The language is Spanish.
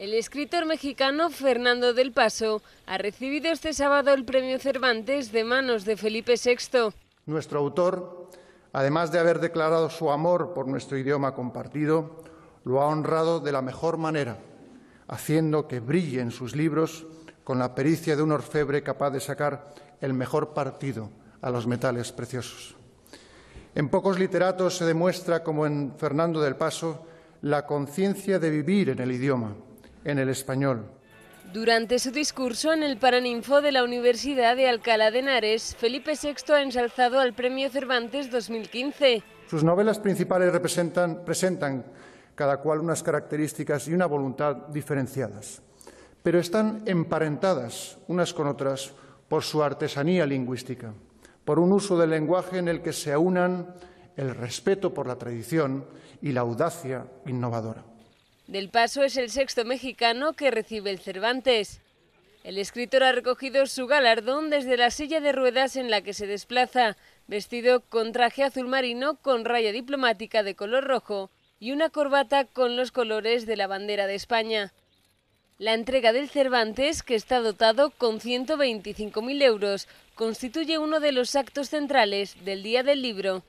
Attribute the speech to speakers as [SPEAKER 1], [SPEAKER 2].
[SPEAKER 1] El escritor mexicano Fernando del Paso ha recibido este sábado el premio Cervantes de manos de Felipe VI.
[SPEAKER 2] Nuestro autor, además de haber declarado su amor por nuestro idioma compartido, lo ha honrado de la mejor manera, haciendo que brillen sus libros con la pericia de un orfebre capaz de sacar el mejor partido a los metales preciosos. En pocos literatos se demuestra, como en Fernando del Paso, la conciencia de vivir en el idioma en el español.
[SPEAKER 1] Durante su discurso en el Paraninfo de la Universidad de Alcalá de Henares, Felipe VI ha ensalzado al Premio Cervantes 2015.
[SPEAKER 2] Sus novelas principales presentan cada cual unas características y una voluntad diferenciadas, pero están emparentadas unas con otras por su artesanía lingüística, por un uso del lenguaje en el que se aunan el respeto por la tradición y la audacia innovadora.
[SPEAKER 1] Del Paso es el sexto mexicano que recibe el Cervantes. El escritor ha recogido su galardón desde la silla de ruedas en la que se desplaza, vestido con traje azul marino con raya diplomática de color rojo y una corbata con los colores de la bandera de España. La entrega del Cervantes, que está dotado con 125.000 euros, constituye uno de los actos centrales del Día del Libro.